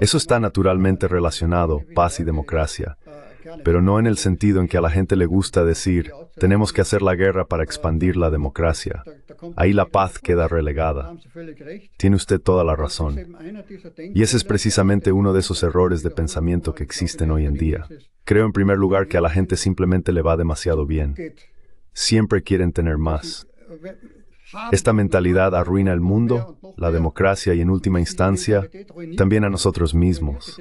Eso está naturalmente relacionado, paz y democracia, pero no en el sentido en que a la gente le gusta decir, tenemos que hacer la guerra para expandir la democracia. Ahí la paz queda relegada. Tiene usted toda la razón. Y ese es precisamente uno de esos errores de pensamiento que existen hoy en día. Creo en primer lugar que a la gente simplemente le va demasiado bien. Siempre quieren tener más. Esta mentalidad arruina el mundo, la democracia y en última instancia también a nosotros mismos.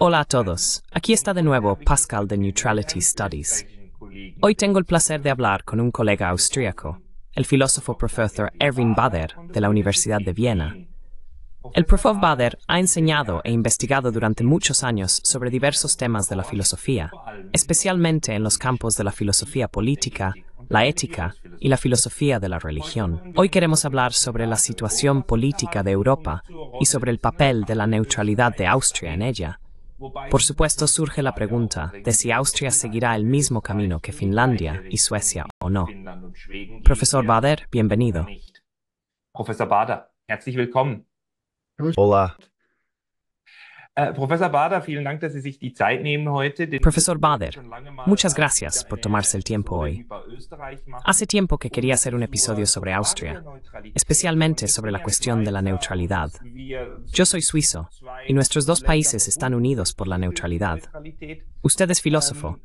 Hola a todos. Aquí está de nuevo Pascal de Neutrality Studies. Hoy tengo el placer de hablar con un colega austríaco, el filósofo profesor Erwin Bader de la Universidad de Viena. El Prof. Bader ha enseñado e investigado durante muchos años sobre diversos temas de la filosofía, especialmente en los campos de la filosofía política, la ética y la filosofía de la religión. Hoy queremos hablar sobre la situación política de Europa y sobre el papel de la neutralidad de Austria en ella. Por supuesto, surge la pregunta de si Austria seguirá el mismo camino que Finlandia y Suecia o no. Profesor Bader, bienvenido. Profesor Bader, herzlich willkommen. Hola. Äh, Profesor Bader, Profesor Bader, muchas gracias por tomarse el tiempo hoy. Hace tiempo que quería hacer un episodio sobre Austria, especialmente sobre la cuestión de la neutralidad. Yo soy suizo y nuestros dos países están unidos por la neutralidad. Usted es ähm, filósofo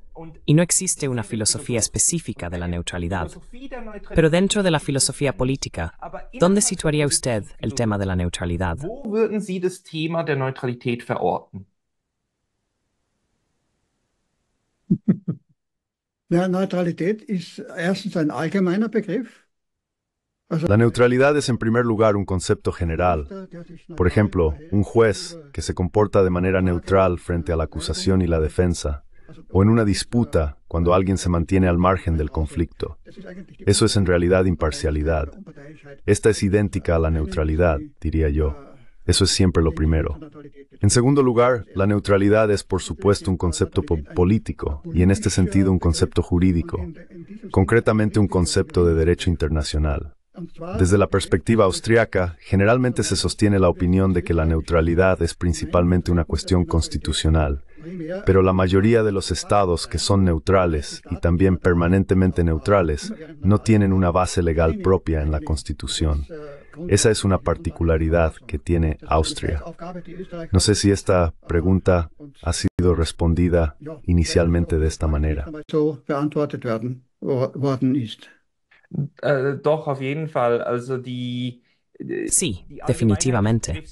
y no existe una filosofía específica de la neutralidad. Pero dentro de la filosofía política, ¿dónde situaría usted el tema de la neutralidad? La neutralidad es en primer lugar un concepto general. Por ejemplo, un juez que se comporta de manera neutral frente a la acusación y la defensa, o en una disputa cuando alguien se mantiene al margen del conflicto. Eso es en realidad imparcialidad. Esta es idéntica a la neutralidad, diría yo. Eso es siempre lo primero. En segundo lugar, la neutralidad es por supuesto un concepto político y en este sentido un concepto jurídico, concretamente un concepto de derecho internacional. Desde la perspectiva austriaca, generalmente se sostiene la opinión de que la neutralidad es principalmente una cuestión constitucional, pero la mayoría de los estados que son neutrales y también permanentemente neutrales no tienen una base legal propia en la Constitución. Esa es una particularidad que tiene Austria. No sé si esta pregunta ha sido respondida inicialmente de esta manera. Äh, doch, Sí, definitivamente.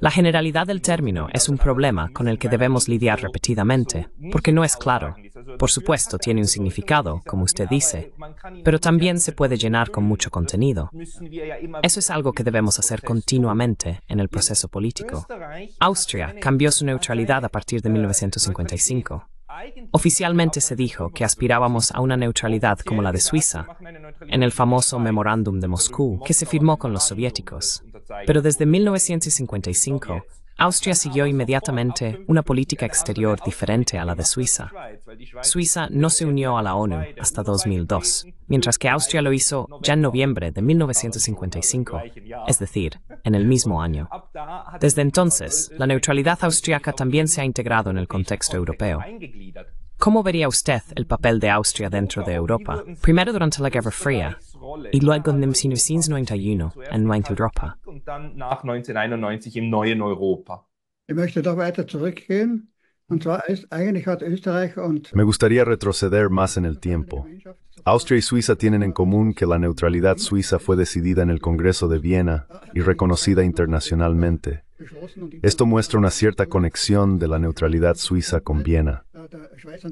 La generalidad del término es un problema con el que debemos lidiar repetidamente, porque no es claro. Por supuesto, tiene un significado, como usted dice, pero también se puede llenar con mucho contenido. Eso es algo que debemos hacer continuamente en el proceso político. Austria cambió su neutralidad a partir de 1955. Oficialmente se dijo que aspirábamos a una neutralidad como la de Suiza, en el famoso memorándum de Moscú que se firmó con los soviéticos. Pero desde 1955 Austria siguió inmediatamente una política exterior diferente a la de Suiza. Suiza no se unió a la ONU hasta 2002, mientras que Austria lo hizo ya en noviembre de 1955, es decir, en el mismo año. Desde entonces, la neutralidad austriaca también se ha integrado en el contexto europeo. ¿Cómo vería usted el papel de Austria dentro de Europa? Primero durante la Guerra Fría, y luego en 1991 en Me gustaría retroceder más en el tiempo. Austria y Suiza tienen en común que la neutralidad suiza fue decidida en el Congreso de Viena y reconocida internacionalmente. Esto muestra una cierta conexión de la neutralidad suiza con Viena.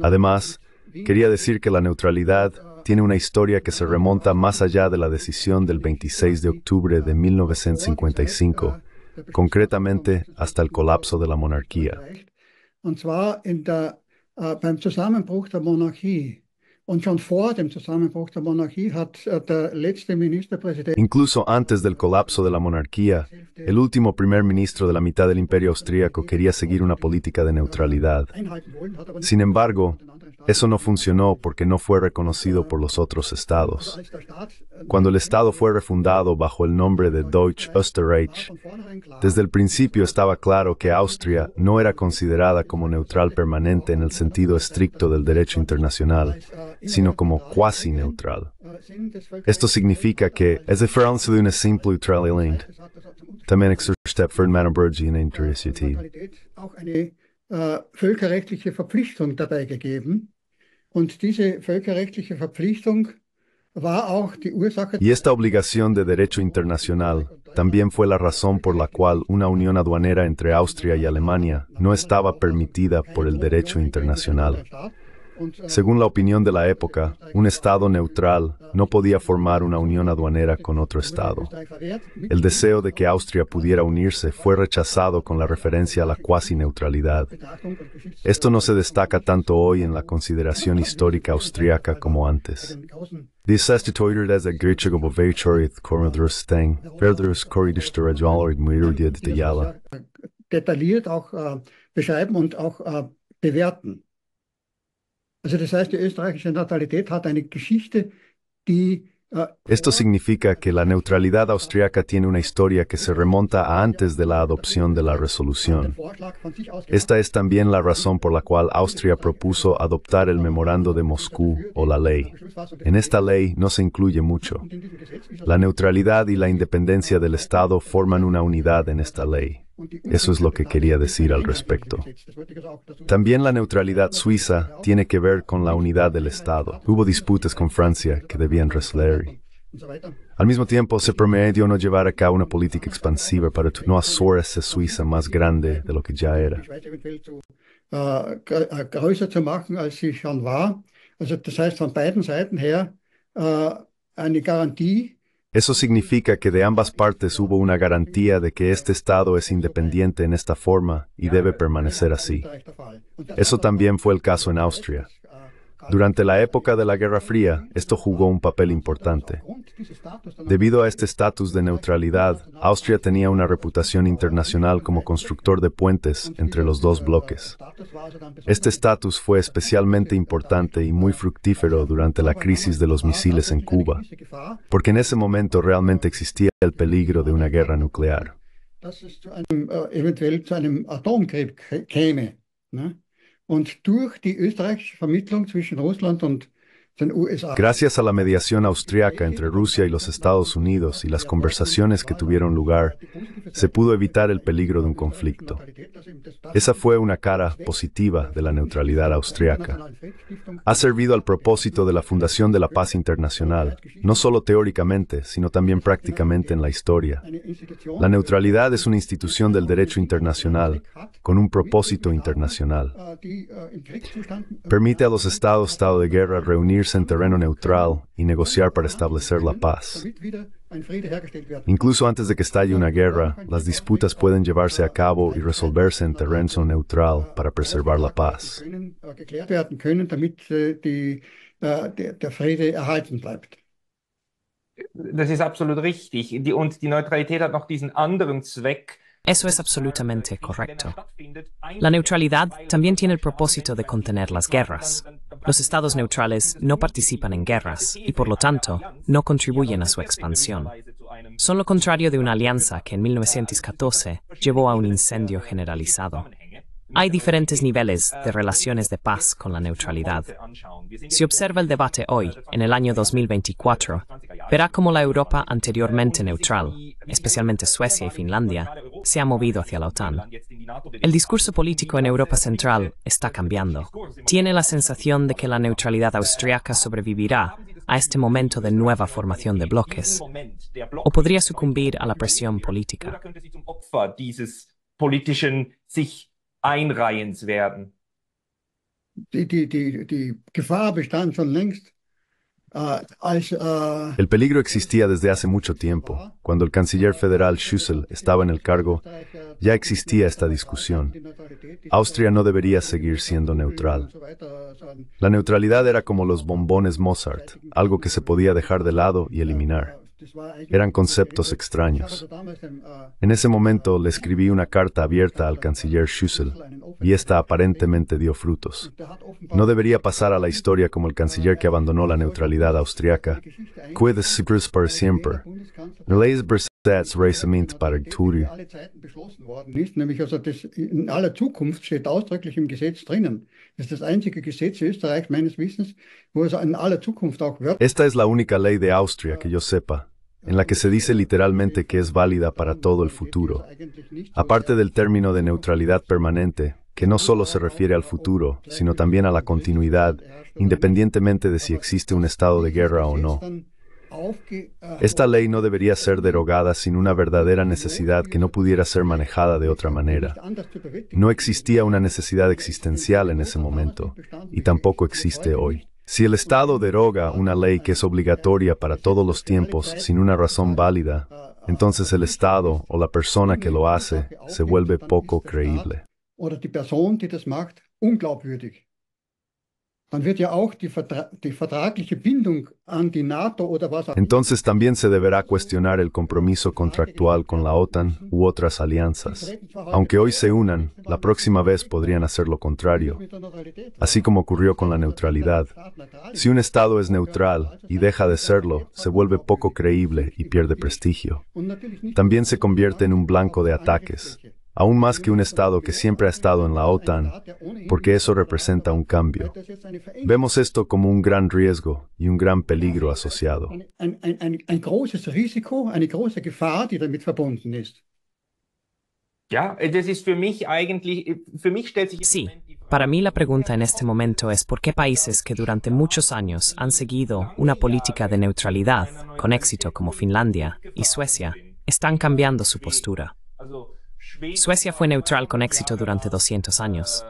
Además, quería decir que la neutralidad tiene una historia que se remonta más allá de la decisión del 26 de octubre de 1955, concretamente hasta el colapso de la monarquía. Incluso antes del colapso de la monarquía, el último primer ministro de la mitad del imperio austríaco quería seguir una política de neutralidad. Sin embargo, eso no funcionó porque no fue reconocido por los otros estados. Cuando el estado fue refundado bajo el nombre de Deutsch Österreich, desde el principio estaba claro que Austria no era considerada como neutral permanente en el sentido estricto del derecho internacional, sino como cuasi neutral. Esto significa que, es de Francia de una simple neutralidad, también existe a en Völkerrechtliche y esta obligación de derecho internacional también fue la razón por la cual una unión aduanera entre Austria y Alemania no estaba permitida por el derecho internacional. Según la opinión de la época, un Estado neutral no podía formar una unión aduanera con otro Estado. El deseo de que Austria pudiera unirse fue rechazado con la referencia a la cuasi-neutralidad. Esto no se destaca tanto hoy en la consideración histórica austríaca como antes esto significa que la neutralidad austriaca tiene una historia que se remonta a antes de la adopción de la resolución. Esta es también la razón por la cual Austria propuso adoptar el memorando de Moscú o la ley. En esta ley no se incluye mucho. La neutralidad y la independencia del Estado forman una unidad en esta ley. Eso es lo que quería decir al respecto. También la neutralidad suiza tiene que ver con la unidad del Estado. Hubo disputas con Francia que debían resolverse. Al mismo tiempo, se prometió no llevar a cabo una política expansiva para no hacer Suiza más grande de lo que ya era. Ah, eso significa que de ambas partes hubo una garantía de que este Estado es independiente en esta forma y debe permanecer así. Eso también fue el caso en Austria. Durante la época de la Guerra Fría, esto jugó un papel importante. Debido a este estatus de neutralidad, Austria tenía una reputación internacional como constructor de puentes entre los dos bloques. Este estatus fue especialmente importante y muy fructífero durante la crisis de los misiles en Cuba, porque en ese momento realmente existía el peligro de una guerra nuclear. Und durch die österreichische Vermittlung zwischen Russland und Gracias a la mediación austriaca entre Rusia y los Estados Unidos y las conversaciones que tuvieron lugar, se pudo evitar el peligro de un conflicto. Esa fue una cara positiva de la neutralidad austriaca. Ha servido al propósito de la Fundación de la Paz Internacional, no solo teóricamente, sino también prácticamente en la historia. La neutralidad es una institución del derecho internacional, con un propósito internacional. Permite a los estados estado de guerra reunirse en terreno neutral y negociar para establecer la paz. Incluso antes de que estalle una guerra, las disputas pueden llevarse a cabo y resolverse en terreno neutral para preservar la paz. Das ist absolut richtig. und die Neutralität hat noch diesen eso es absolutamente correcto. La neutralidad también tiene el propósito de contener las guerras. Los estados neutrales no participan en guerras y por lo tanto no contribuyen a su expansión. Son lo contrario de una alianza que en 1914 llevó a un incendio generalizado. Hay diferentes niveles de relaciones de paz con la neutralidad. Si observa el debate hoy, en el año 2024, verá cómo la Europa anteriormente neutral, especialmente Suecia y Finlandia, se ha movido hacia la OTAN. El discurso político en Europa Central está cambiando. Tiene la sensación de que la neutralidad austriaca sobrevivirá a este momento de nueva formación de bloques, o podría sucumbir a la presión política. El peligro existía desde hace mucho tiempo. Cuando el canciller federal Schüssel estaba en el cargo, ya existía esta discusión. Austria no debería seguir siendo neutral. La neutralidad era como los bombones Mozart, algo que se podía dejar de lado y eliminar. Eran conceptos extraños. En ese momento le escribí una carta abierta al canciller Schüssel y esta aparentemente dio frutos. No debería pasar a la historia como el canciller que abandonó la neutralidad austriaca. Quid siempre. Esta es la única ley de Austria que yo sepa en la que se dice literalmente que es válida para todo el futuro. Aparte del término de neutralidad permanente, que no solo se refiere al futuro, sino también a la continuidad, independientemente de si existe un estado de guerra o no. Esta ley no debería ser derogada sin una verdadera necesidad que no pudiera ser manejada de otra manera. No existía una necesidad existencial en ese momento y tampoco existe hoy. Si el Estado deroga una ley que es obligatoria para todos los tiempos sin una razón válida, entonces el Estado o la persona que lo hace se vuelve poco creíble. Entonces también se deberá cuestionar el compromiso contractual con la OTAN u otras alianzas. Aunque hoy se unan, la próxima vez podrían hacer lo contrario, así como ocurrió con la neutralidad. Si un Estado es neutral y deja de serlo, se vuelve poco creíble y pierde prestigio. También se convierte en un blanco de ataques, aún más que un Estado que siempre ha estado en la OTAN, porque eso representa un cambio. Vemos esto como un gran riesgo y un gran peligro asociado. Sí, para mí la pregunta en este momento es por qué países que durante muchos años han seguido una política de neutralidad con éxito como Finlandia y Suecia están cambiando su postura. Suecia fue neutral con éxito durante 200 años.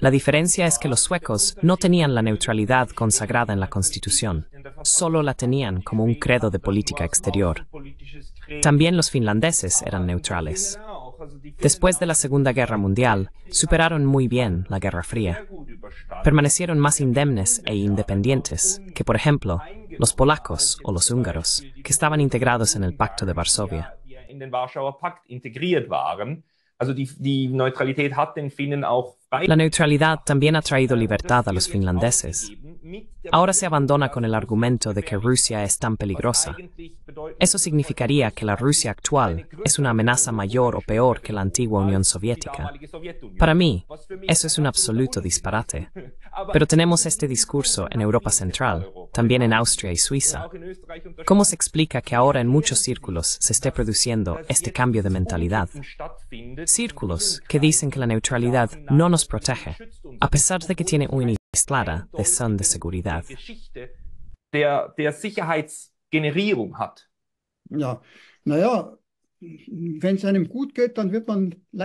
La diferencia es que los suecos no tenían la neutralidad consagrada en la Constitución, solo la tenían como un credo de política exterior. También los finlandeses eran neutrales. Después de la Segunda Guerra Mundial, superaron muy bien la Guerra Fría. Permanecieron más indemnes e independientes que, por ejemplo, los polacos o los húngaros, que estaban integrados en el Pacto de Varsovia in den Warschauer Pakt integriert waren. Also die, die Neutralität hat den Finnen auch La neutralidad también ha traído libertad a los finlandeses. Ahora se abandona con el argumento de que Rusia es tan peligrosa. Eso significaría que la Rusia actual es una amenaza mayor o peor que la antigua Unión Soviética. Para mí, eso es un absoluto disparate. Pero tenemos este discurso en Europa Central, también en Austria y Suiza. ¿Cómo se explica que ahora en muchos círculos se esté produciendo este cambio de mentalidad? Círculos que dicen que la neutralidad no nos protege, a pesar de que tiene un es clara de son de seguridad.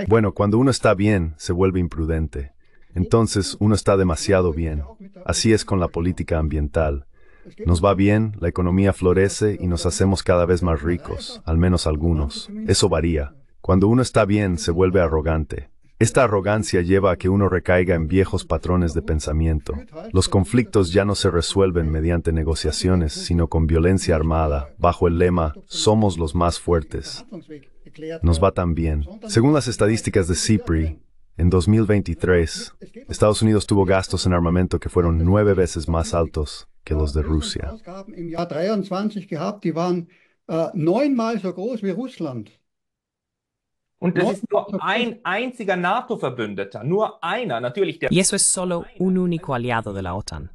bueno, cuando uno está bien, se vuelve imprudente. Entonces uno está demasiado bien. Así es con la política ambiental. Nos va bien, la economía florece y nos hacemos cada vez más ricos, al menos algunos. Eso varía. Cuando uno está bien, se vuelve arrogante. Esta arrogancia lleva a que uno recaiga en viejos patrones de pensamiento. Los conflictos ya no se resuelven mediante negociaciones, sino con violencia armada, bajo el lema Somos los más fuertes. Nos va tan bien. Según las estadísticas de CIPRI, en 2023, Estados Unidos tuvo gastos en armamento que fueron nueve veces más altos que los de Rusia. Y eso es solo un único aliado de la OTAN.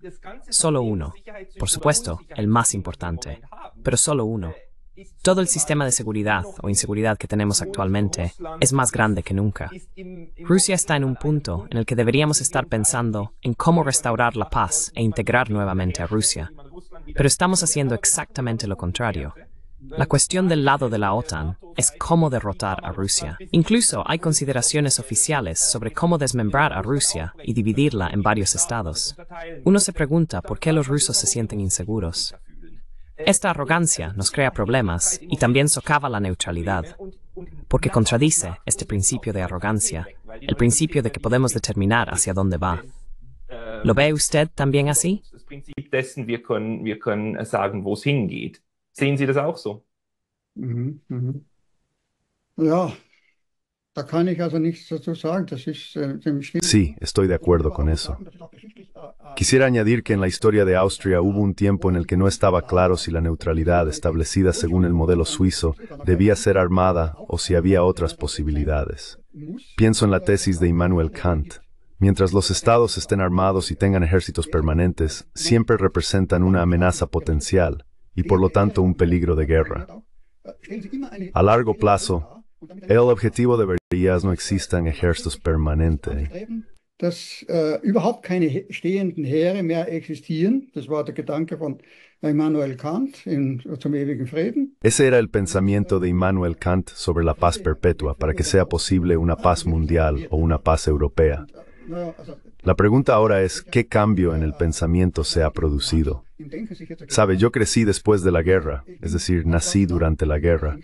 Solo uno. Por supuesto, el más importante. Pero solo uno. Äh, Todo el sistema de seguridad o inseguridad que tenemos actualmente es más grande que nunca. Rusia está en un punto en el que deberíamos estar pensando en cómo restaurar la paz e integrar nuevamente a Rusia. Pero estamos haciendo exactamente lo contrario. La cuestión del lado de la OTAN es cómo derrotar a Rusia. Incluso hay consideraciones oficiales sobre cómo desmembrar a Rusia y dividirla en varios estados. Uno se pregunta por qué los rusos se sienten inseguros. Esta arrogancia nos crea problemas y también socava la neutralidad, porque contradice este principio de arrogancia, el principio de que podemos determinar hacia dónde va. ¿Lo ve usted también así? Sí, estoy de acuerdo con eso. Quisiera añadir que en la historia de Austria hubo un tiempo en el que no estaba claro si la neutralidad establecida según el modelo suizo debía ser armada o si había otras posibilidades. Pienso en la tesis de Immanuel Kant. Mientras los estados estén armados y tengan ejércitos permanentes, siempre representan una amenaza potencial y por lo tanto un peligro de guerra. A largo plazo, el objetivo de debería no existan ejércitos permanentes. Ese era el pensamiento de Immanuel Kant sobre la paz perpetua para que sea posible una paz mundial o una paz europea. La pregunta ahora es, ¿qué cambio en el pensamiento se ha producido? Sabe, yo crecí después de la guerra, es decir, nací durante la guerra.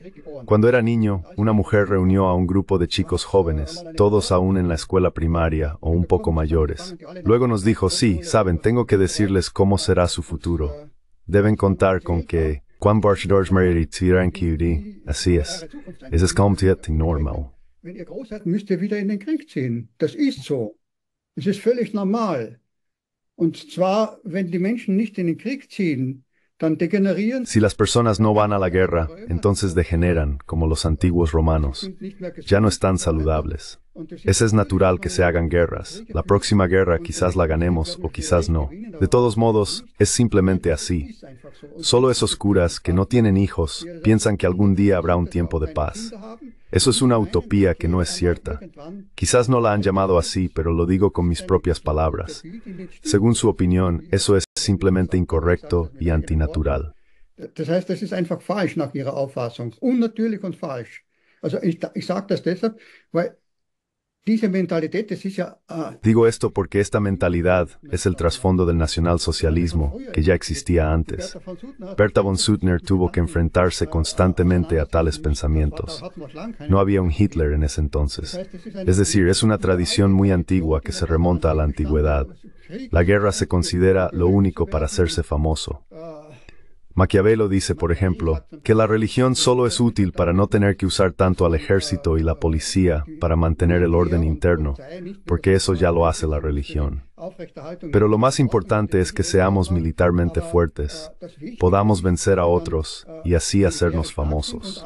Cuando era niño, una mujer reunió a un grupo de chicos jóvenes, todos aún en la escuela primaria o un poco mayores. Luego nos dijo, sí, saben, tengo que decirles cómo será su futuro. Deben contar con que... Así es. Es normal. Si las personas no van a la guerra, entonces degeneran, como los antiguos romanos. Ya no están saludables. Ese es natural que se hagan guerras. La próxima guerra quizás la ganemos o quizás no. De todos modos, es simplemente así. Solo esos curas que no tienen hijos piensan que algún día habrá un tiempo de paz. Eso es una utopía que no es cierta. Quizás no la han llamado así, pero lo digo con mis propias palabras. Según su opinión, eso es simplemente incorrecto y antinatural. Este ah. Digo esto porque esta mentalidad es el trasfondo del nacionalsocialismo que ya existía antes. Berta von Suttner tuvo que enfrentarse constantemente a tales pensamientos. No había un Hitler en ese entonces. Es decir, es una tradición muy antigua que se remonta a la antigüedad. La guerra se considera lo único para hacerse famoso. Maquiavelo dice, por ejemplo, que la religión solo es útil para no tener que usar tanto al ejército y la policía para mantener el orden interno, porque eso ya lo hace la religión. Pero lo más importante es que seamos militarmente fuertes, podamos vencer a otros y así hacernos famosos.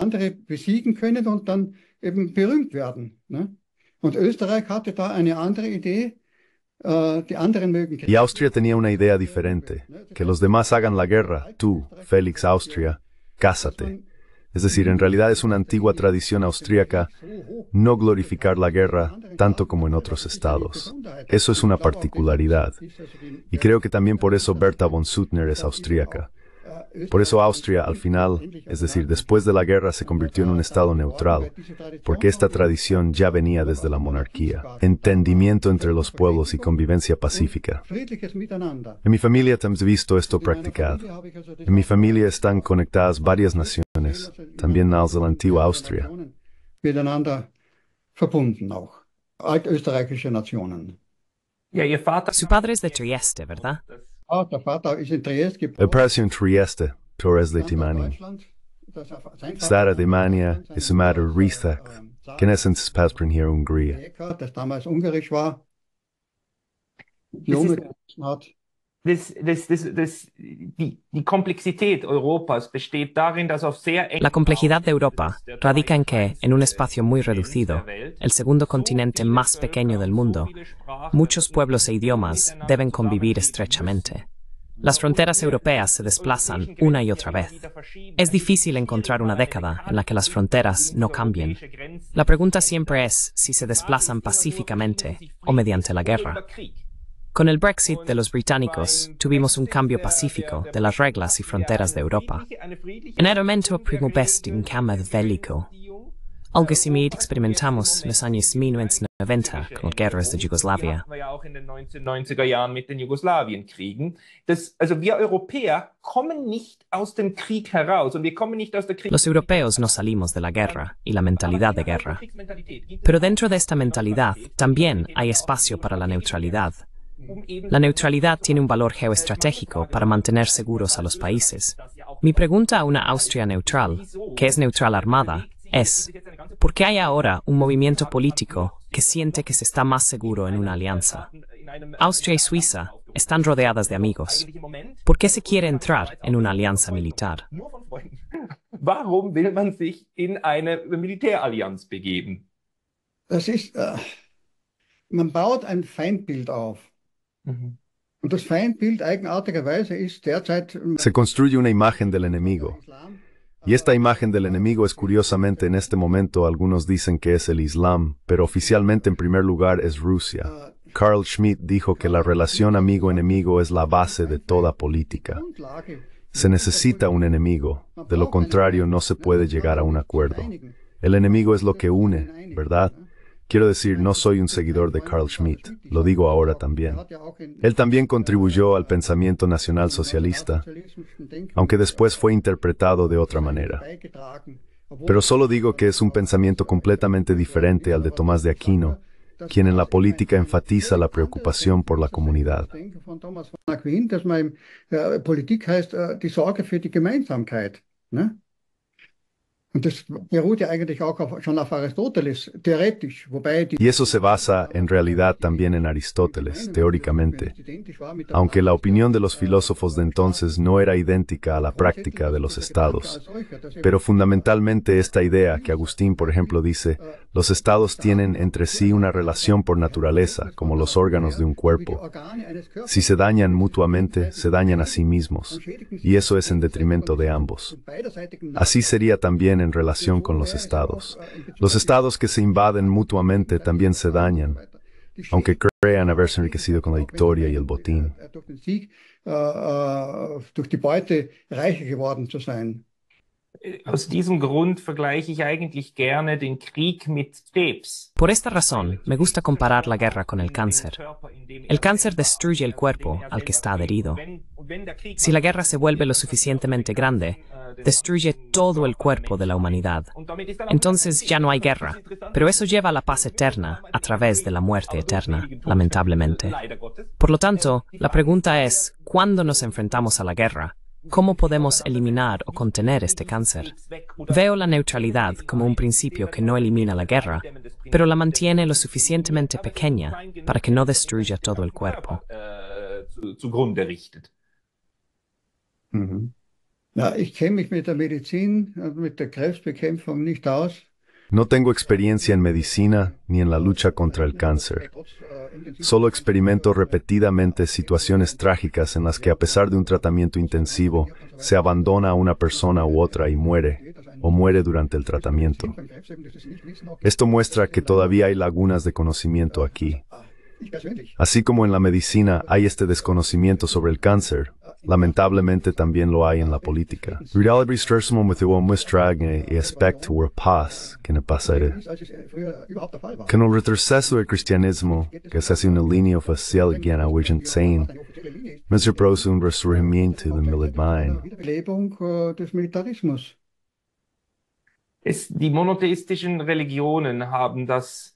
Ah, y Austria tenía una idea diferente, que los demás hagan la guerra, tú, Félix Austria, cásate. Es decir, en realidad es una antigua tradición austríaca no glorificar la guerra tanto como en otros estados. Eso es una particularidad. Y creo que también por eso Berta von Suttner es austríaca. Por eso Austria, al final, es decir, después de la guerra, se convirtió en un Estado neutral, porque esta tradición ya venía desde la monarquía, entendimiento entre los pueblos y convivencia pacífica. En mi familia hemos visto esto practicado. En mi familia están conectadas varias naciones, también de la antigua Austria. Su padre es de Trieste, ¿verdad? Ah, der Vater ist in Trieste geboren. Er presso in Trieste, Torres Litimani. Sara Limania ist ein Matter Ristach, ist Pasprin hier Hungria. Das damals ungarisch war, die umgegangen hat. La complejidad de Europa radica en que, en un espacio muy reducido, el segundo continente más pequeño del mundo, muchos pueblos e idiomas deben convivir estrechamente. Las fronteras europeas se desplazan una y otra vez. Es difícil encontrar una década en la que las fronteras no cambien. La pregunta siempre es si se desplazan pacíficamente o mediante la guerra. Con el Brexit de los británicos, tuvimos un cambio pacífico de las reglas y fronteras de Europa. En momento primobest un cambio bélico, algo similar experimentamos en los años 1990 con las guerras de Yugoslavia. Los europeos no salimos de la guerra y la mentalidad de guerra. Pero dentro de esta mentalidad también hay espacio para la neutralidad la neutralidad tiene un valor geoestratégico para mantener seguros a los países. Mi pregunta a una Austria neutral, que es neutral armada, es, ¿por qué hay ahora un movimiento político que siente que se está más seguro en una alianza? Austria y Suiza están rodeadas de amigos. ¿Por qué se quiere entrar en una alianza militar? Warum will man sich in eine Militärallianz begeben? Äh, man Feindbild Ähm, se construye una imagen del enemigo. Y esta imagen del enemigo es curiosamente en este momento, algunos dicen que es el Islam, pero oficialmente en primer lugar es Rusia. Carl Schmitt dijo que la relación amigo-enemigo es la base de toda política. Se necesita un enemigo, de lo contrario no se puede llegar a un acuerdo. El enemigo es lo que une, ¿verdad? Quiero decir, no soy un seguidor de Carl Schmitt, lo digo ahora también. Él también contribuyó al pensamiento nacionalsocialista, aunque después fue interpretado de otra manera. Pero solo digo que es un pensamiento completamente diferente al de Tomás de Aquino, quien en la política enfatiza la preocupación por la comunidad. Y eso se basa en realidad también en Aristóteles, teóricamente, aunque la opinión de los äh, filósofos de entonces no era idéntica a la práctica de los estados. Pero fundamentalmente esta idea que Agustín, por ejemplo, dice, äh, los estados tienen entre sí una relación por naturaleza, como los órganos de un cuerpo. Si se dañan mutuamente, se dañan a sí mismos, y eso es en detrimento de ambos. Así sería también en relación con los estados. Los estados que se invaden mutuamente también se dañan, aunque crean haberse enriquecido con la victoria y el botín. Eh, Por esta razón, me gusta comparar la guerra con el cáncer. El cáncer destruye el cuerpo al que está adherido. Si la guerra se vuelve lo suficientemente grande, destruye todo el cuerpo de la humanidad. Entonces ya no hay guerra, pero eso lleva a la paz eterna a través de la muerte eterna, lamentablemente. Por lo tanto, la pregunta es, ¿cuándo nos enfrentamos a la guerra? ¿Cómo podemos eliminar o contener este cáncer? Veo la neutralidad como un principio que no elimina la guerra, pero la mantiene lo suficientemente pequeña para que no destruya todo el cuerpo. Äh, no tengo experiencia en medicina ni en la lucha contra el cáncer. Solo experimento repetidamente situaciones trágicas en las que a pesar de un tratamiento intensivo, se abandona a una persona u otra y muere, o muere durante el tratamiento. Esto muestra que todavía hay lagunas de conocimiento aquí. Así como en la medicina hay este desconocimiento sobre el cáncer, Lamentablemente también lo hay en la política. Reality stresser with uma muestragem y aspecto or paz que pasa pasará. Con el retroceso del cristianismo, que se hace una línea oficial que no gente me mas propôs un resurgimiento del militarismo.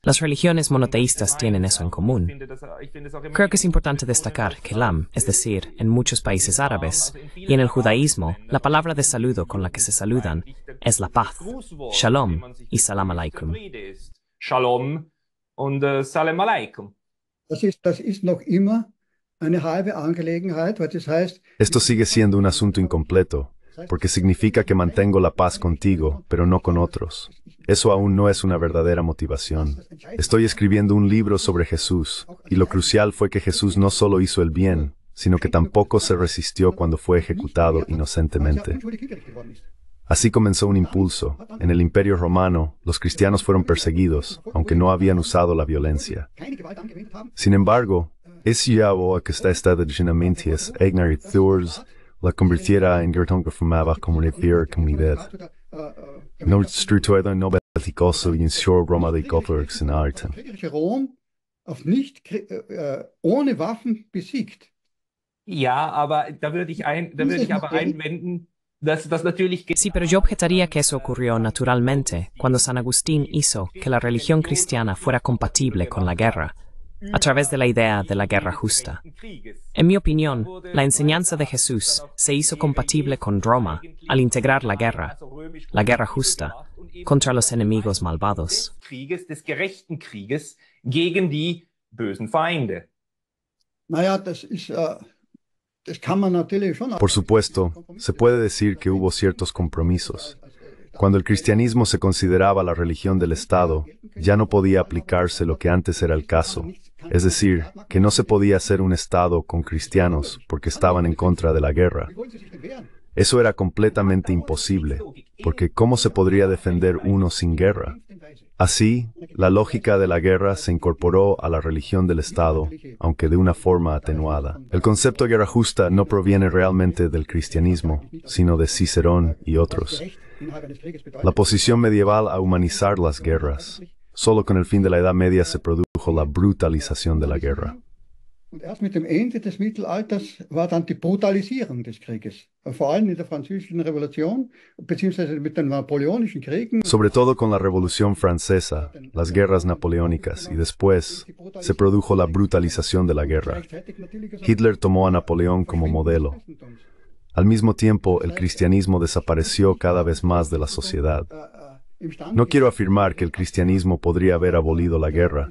Las religiones monoteístas tienen eso en común. Creo que es importante destacar que Lam, es decir, en muchos países árabes y en el judaísmo, la palabra de saludo con la que se saludan es la paz, shalom y salam alaikum. Shalom und äh, salam alaikum. Esto sigue siendo un asunto incompleto porque significa que mantengo la paz contigo, pero no con otros. Eso aún no es una verdadera motivación. Estoy escribiendo un libro sobre Jesús, y lo crucial fue que Jesús no solo hizo el bien, sino que tampoco se resistió cuando fue ejecutado inocentemente. Así comenzó un impulso. En el Imperio Romano, los cristianos fueron perseguidos, aunque no habían usado la violencia. Sin embargo, es a que está esta de Egnar y Thurs, la convirtiera en Gertón que formaba comunidad, comunidad. No estructurado no novedad y en su Roma de Gottbergs en Alten. ohne Sí, pero yo objetaría que eso ocurrió naturalmente cuando San Agustín hizo que la religión cristiana fuera compatible con la guerra, a través de la idea de la guerra justa. En mi opinión, la enseñanza de Jesús se hizo compatible con Roma al integrar la guerra, la guerra justa, contra los enemigos malvados. Por supuesto, se puede decir que hubo ciertos compromisos. Cuando el cristianismo se consideraba la religión del Estado, ya no podía aplicarse lo que antes era el caso, es decir, que no se podía hacer un Estado con cristianos porque estaban en contra de la guerra. Eso era completamente imposible, porque ¿cómo se podría defender uno sin guerra? Así, la lógica de la guerra se incorporó a la religión del Estado, aunque de una forma atenuada. El concepto de guerra justa no proviene realmente del cristianismo, sino de Cicerón y otros. La posición medieval a humanizar las guerras, Solo con el fin de la Edad Media se produjo la brutalización de la guerra. Sobre todo con la Revolución Francesa, las guerras napoleónicas y después se produjo la brutalización de la guerra. Hitler tomó a Napoleón como modelo. Al mismo tiempo, el cristianismo desapareció cada vez más de la sociedad. No quiero afirmar que el cristianismo podría haber abolido la guerra,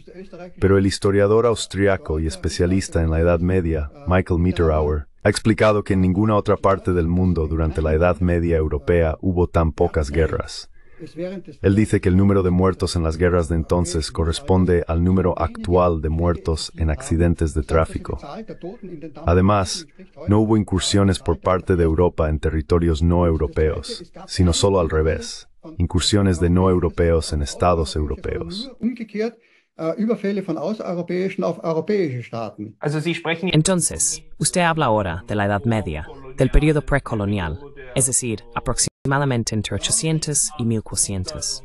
pero el historiador austriaco y especialista en la Edad Media, Michael Mitterauer, ha explicado que en ninguna otra parte del mundo durante la Edad Media europea hubo tan pocas guerras. Él dice que el número de muertos en las guerras de entonces corresponde al número actual de muertos en accidentes de tráfico. Además, no hubo incursiones por parte de Europa en territorios no europeos, sino solo al revés incursiones de no europeos en estados europeos. Äh, Entonces, usted habla ahora de la Edad Media, del periodo precolonial, es decir, aproximadamente entre 800 y 1400.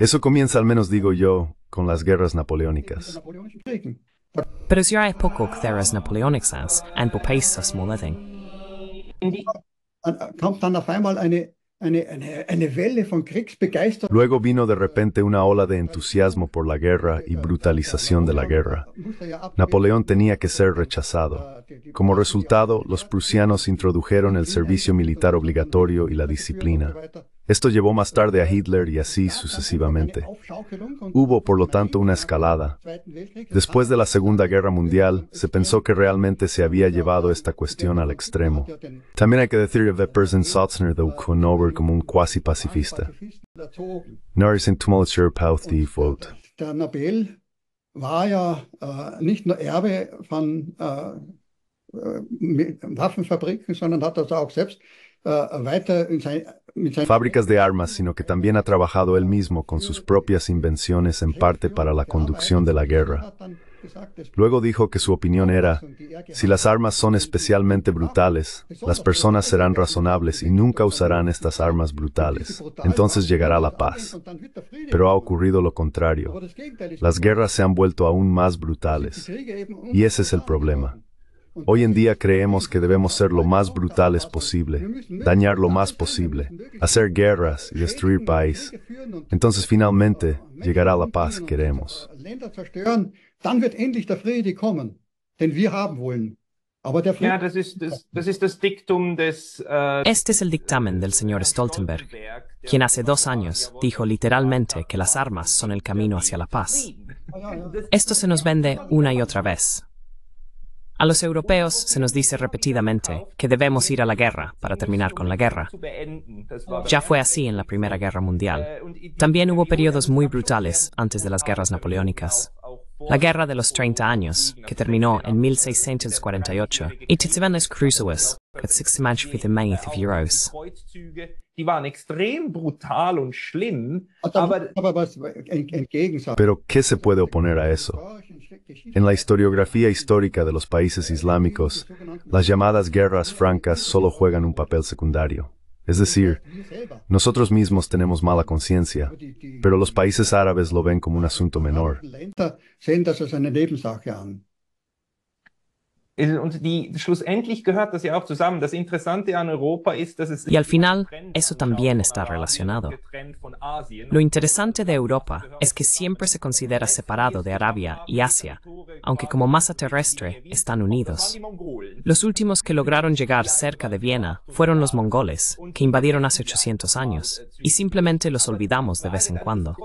Eso comienza, al menos digo yo, con las guerras napoleónicas. Pero si hay poco guerras napoleónicas en países modern. Luego vino de repente una ola de entusiasmo por la guerra y brutalización de la guerra. Napoleón tenía que ser rechazado. Como resultado, los prusianos introdujeron el servicio militar obligatorio y la disciplina. Esto llevó más tarde a Hitler y así sucesivamente. Hubo, por lo tanto, una escalada. Después de la Segunda Guerra Mundial, se pensó que realmente se había llevado esta cuestión al extremo. También hay que decir que Person Sotzner de Ukonover como un cuasi pacifista. war ja äh, nicht nur Erbe von äh, äh, Waffenfabriken, sondern hat das auch selbst weiter in sein fábricas de armas, sino que también ha trabajado él mismo con sus propias invenciones en parte para la conducción de la guerra. Luego dijo que su opinión era, si las armas son especialmente brutales, las personas serán razonables y nunca usarán estas armas brutales. Entonces llegará la paz. Pero ha ocurrido lo contrario. Las guerras se han vuelto aún más brutales. Y ese es el problema. Hoy en día creemos que debemos ser lo más brutales posible, dañar lo más posible, hacer guerras y destruir país. Entonces finalmente llegará la paz que queremos. Äh, este es el dictamen del señor Stoltenberg, quien hace dos años dijo literalmente que las armas son el camino hacia la paz. Esto se nos vende una y otra vez. A los europeos se nos dice repetidamente que debemos ir a la guerra para terminar con la guerra. Ya fue así en la Primera Guerra Mundial. También hubo periodos muy brutales antes de las guerras napoleónicas. La Guerra de los Treinta Años, que terminó en 1648, y Pero, ¿qué se puede oponer a eso? En la historiografía histórica de los países islámicos, las llamadas guerras francas solo juegan un papel secundario. Es decir, nosotros mismos tenemos mala conciencia, pero los países árabes lo ven como un asunto menor y al final, eso también está relacionado. Lo interesante de Europa es que siempre se considera separado de Arabia y Asia, aunque como masa terrestre están unidos. Los últimos que lograron llegar cerca de Viena fueron los mongoles, que invadieron hace 800 años, y simplemente los olvidamos de vez en cuando.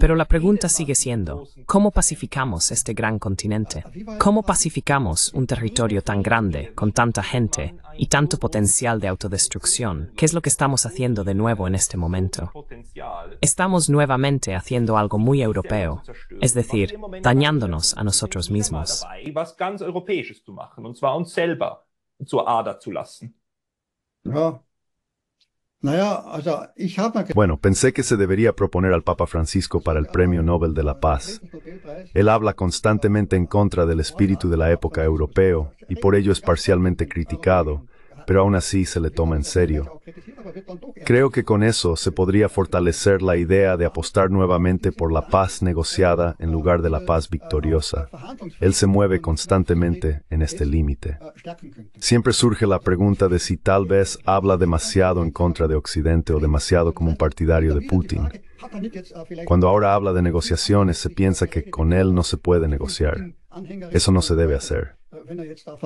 Pero la pregunta sigue siendo, ¿cómo pacificamos este gran continente? ¿Cómo pacificamos un territorio territorio tan grande, con tanta gente y tanto potencial de autodestrucción, ¿qué es lo que estamos haciendo de nuevo en este momento? Estamos nuevamente haciendo algo muy europeo, es decir, dañándonos a nosotros mismos. Bueno, pensé que se debería proponer al Papa Francisco para el Premio Nobel de la Paz. Él habla constantemente en contra del espíritu de la época europeo y por ello es parcialmente criticado, pero aún así se le toma en serio. Creo que con eso se podría fortalecer la idea de apostar nuevamente por la paz negociada en lugar de la paz victoriosa. Él se mueve constantemente en este límite. Siempre surge la pregunta de si tal vez habla demasiado en contra de Occidente o demasiado como un partidario de Putin. Cuando ahora habla de negociaciones se piensa que con él no se puede negociar. Eso no se debe hacer. Este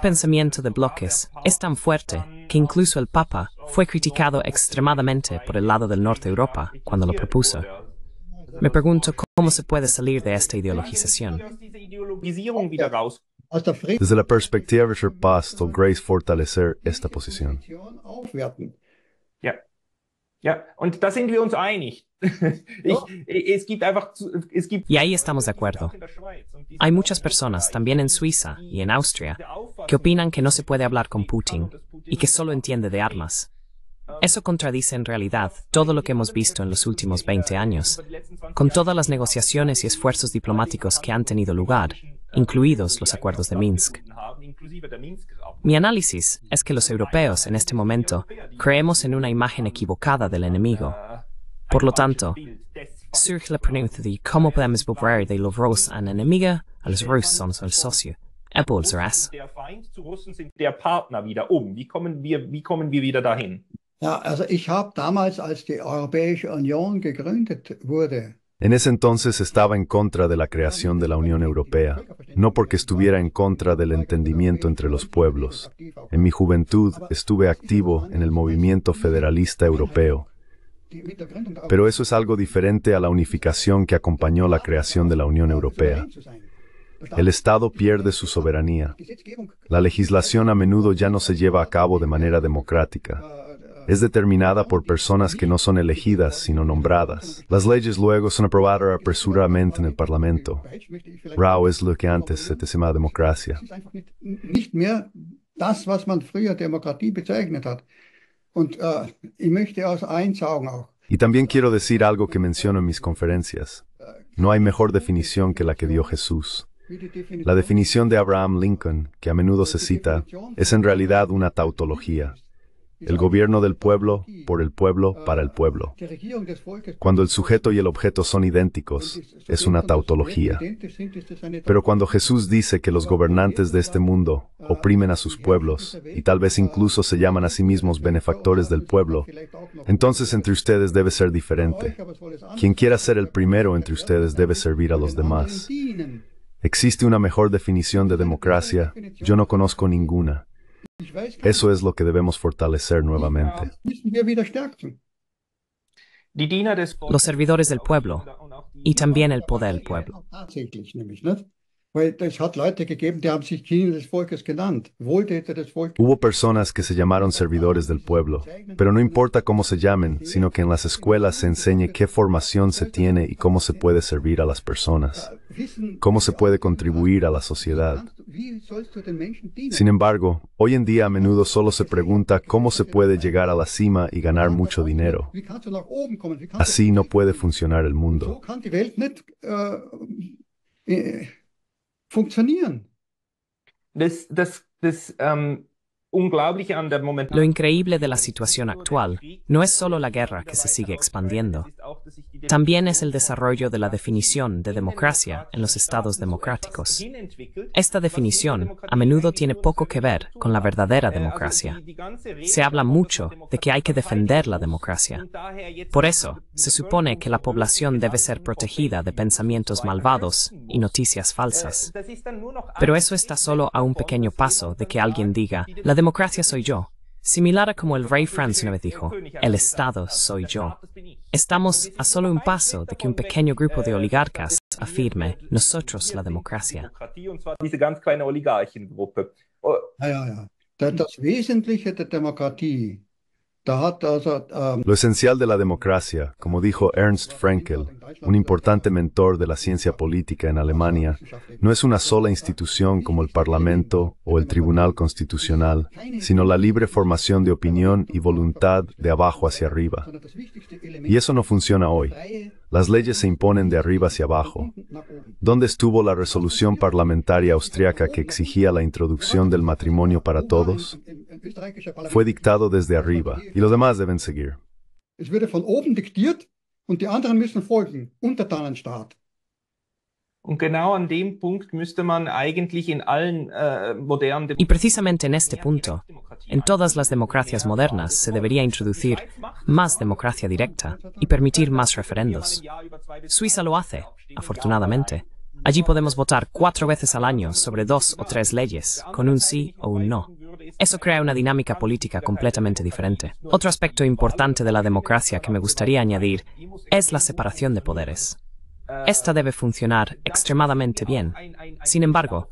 pensamiento de bloques es tan fuerte que incluso el Papa fue criticado extremadamente por el lado del norte de Europa cuando lo propuso. Me pregunto cómo se puede salir de esta ideologización. Desde la perspectiva de Pastor Grace fortalecer esta posición y ahí estamos de acuerdo. Hay muchas personas, también en Suiza y en Austria, que opinan que no se puede hablar con Putin y que solo entiende de armas. Ah. Eso contradice en realidad todo lo que hemos visto en los últimos 20 años, con todas las negociaciones y esfuerzos diplomáticos que han tenido lugar, incluidos los acuerdos de Minsk. Mi análisis es que los europeos en este momento creemos en una imagen equivocada del enemigo. Por lo tanto, surge la pregunta de cómo podemos volver de los rusos a la enemiga a los rusos somos el socio. Apples RAS. sind der Partner wieder um. wie kommen wir wieder dahin? Ja, also ich habe damals, als die Europäische Union gegründet wurde, En ese entonces estaba en contra de la creación de la Unión Europea, no porque estuviera en contra del entendimiento entre los pueblos. En mi juventud estuve activo en el movimiento federalista europeo. Pero eso es algo diferente a la unificación que acompañó la creación de la Unión Europea. El Estado pierde su soberanía. La legislación a menudo ya no se lleva a cabo de manera democrática es determinada por personas que no son elegidas, sino nombradas. Las leyes luego son aprobadas apresuradamente en el Parlamento. Rao es lo que antes se llamaba democracia. Y también quiero decir algo que menciono en mis conferencias. No hay mejor definición que la que dio Jesús. La definición de Abraham Lincoln, que a menudo se cita, es en realidad una tautología el gobierno del pueblo, por el pueblo, para el pueblo. Cuando el sujeto y el objeto son idénticos, es una tautología. Pero cuando Jesús dice que los gobernantes de este mundo oprimen a sus pueblos, y tal vez incluso se llaman a sí mismos benefactores del pueblo, entonces entre ustedes debe ser diferente. Quien quiera ser el primero entre ustedes debe servir a los demás. ¿Existe una mejor definición de democracia? Yo no conozco ninguna. Eso es lo que debemos fortalecer nuevamente. Los servidores del pueblo y también el poder del pueblo. Hubo personas que se llamaron servidores del pueblo, pero no importa cómo se llamen, sino que en las escuelas se enseñe qué formación se tiene y cómo se puede servir a las personas, cómo se puede contribuir a la sociedad. Sin embargo, hoy en día a menudo solo se pregunta cómo se puede llegar a la cima y ganar mucho dinero. Así no puede funcionar el mundo. funktionieren. Das, das, das ähm, Lo increíble de la situación actual no es solo la guerra que se sigue expandiendo, también es el desarrollo de la definición de democracia en los estados democráticos. Esta definición a menudo tiene poco que ver con la verdadera democracia. Se habla mucho de que hay que defender la democracia. Por eso, se supone que la población debe ser protegida de pensamientos malvados y noticias falsas. Pero eso está solo a un pequeño paso de que alguien diga, la democracia soy yo. Similar a como el rey Franz una vez dijo, el Estado soy yo. Estamos a solo un paso de que un pequeño grupo de oligarcas afirme, nosotros la democracia. Um, Lo esencial de la democracia, como dijo Ernst Frankel, un importante mentor de la ciencia política en Alemania, no es una sola institución como el Parlamento o el Tribunal Constitucional, sino la libre formación de opinión y voluntad de abajo hacia arriba. Y eso no funciona hoy. Las leyes se imponen de arriba hacia abajo. ¿Dónde estuvo la resolución parlamentaria austriaca que exigía la introducción del matrimonio para todos? Fue dictado desde arriba y los demás deben seguir. Es y precisamente en este punto, en todas las democracias modernas se debería introducir más democracia directa y permitir más referendos. Suiza lo hace, afortunadamente. Allí podemos votar cuatro veces al año sobre dos o tres leyes, con un sí o un no. Eso crea una dinámica política completamente diferente. Otro aspecto importante de la democracia que me gustaría añadir es la separación de poderes. Esta debe funcionar extremadamente bien. Sin embargo,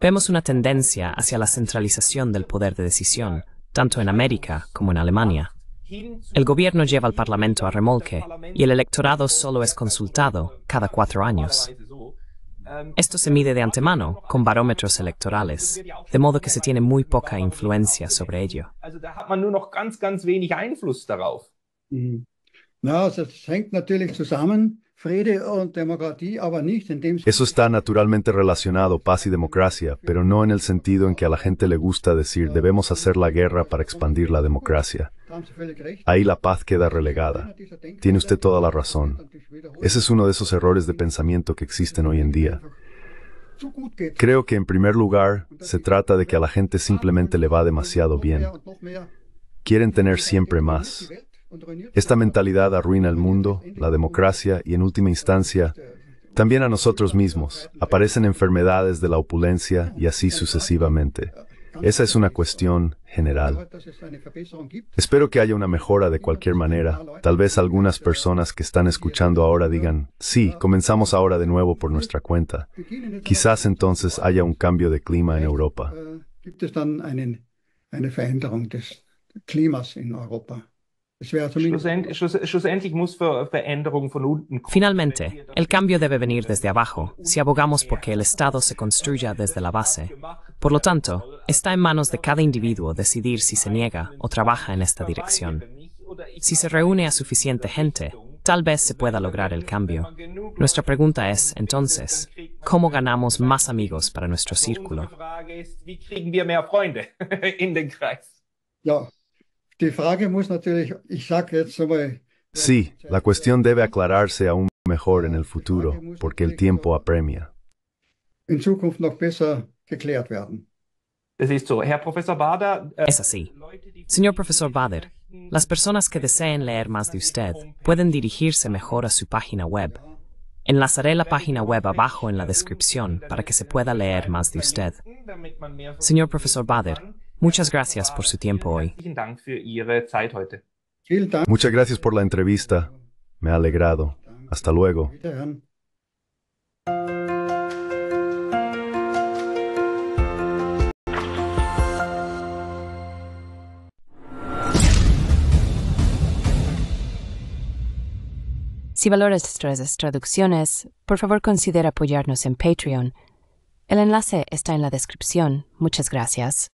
vemos una tendencia hacia la centralización del poder de decisión, tanto en América como en Alemania. El gobierno lleva al Parlamento a remolque y el electorado solo es consultado cada cuatro años. Esto se mide de antemano con barómetros electorales, de modo que se tiene muy poca influencia sobre ello. No, eso está naturalmente relacionado, paz y democracia, pero no en el sentido en que a la gente le gusta decir debemos hacer la guerra para expandir la democracia. Ahí la paz queda relegada. Tiene usted toda la razón. Ese es uno de esos errores de pensamiento que existen hoy en día. Creo que en primer lugar se trata de que a la gente simplemente le va demasiado bien. Quieren tener siempre más. Esta mentalidad arruina el mundo, la democracia y en última instancia, también a nosotros mismos. Aparecen enfermedades de la opulencia y así sucesivamente. Esa es una cuestión general. Espero que haya una mejora de cualquier manera. Tal vez algunas personas que están escuchando ahora digan, sí, comenzamos ahora de nuevo por nuestra cuenta. Quizás entonces haya un cambio de clima en Europa. Finalmente, el cambio debe venir desde abajo, si abogamos porque el Estado se construya desde la base. Por lo tanto, está en manos de cada individuo decidir si se niega o trabaja en esta dirección. Si se reúne a suficiente gente, tal vez se pueda lograr el cambio. Nuestra pregunta es, entonces, ¿cómo ganamos más amigos para nuestro círculo? Sí, la cuestión debe aclararse aún mejor en el futuro, porque el tiempo apremia. Äh, es así. Señor profesor Bader, las personas que deseen leer más de usted pueden dirigirse mejor a su página web. Enlazaré la página web abajo en la descripción para que se pueda leer más de usted. Señor profesor Bader, Muchas gracias por su tiempo hoy. Muchas gracias por la entrevista. Me ha alegrado. Hasta luego. Si valoras estas traducciones, por favor considera apoyarnos en Patreon. El enlace está en la descripción. Muchas gracias.